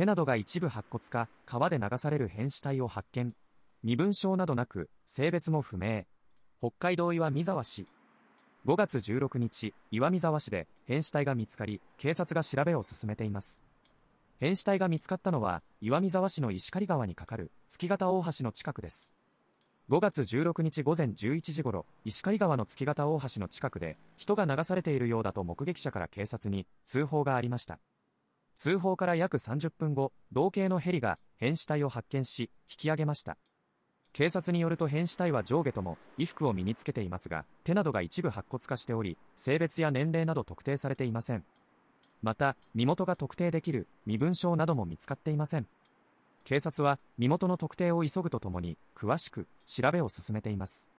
手などが一部白骨化、川で流される変死体を発見。身分証などなく、性別も不明。北海道岩見沢市。5月16日、岩見沢市で変死体が見つかり、警察が調べを進めています。変死体が見つかったのは、岩見沢市の石狩川に架かる月形大橋の近くです。5月16日午前11時頃、石狩川の月形大橋の近くで、人が流されているようだと目撃者から警察に通報がありました。通報から約30分後、同型のヘリが変死体を発見し、引き上げました。警察によると変死体は上下とも衣服を身につけていますが、手などが一部白骨化しており、性別や年齢など特定されていません。また、身元が特定できる身分証なども見つかっていません。警察は身元の特定を急ぐとともに、詳しく調べを進めています。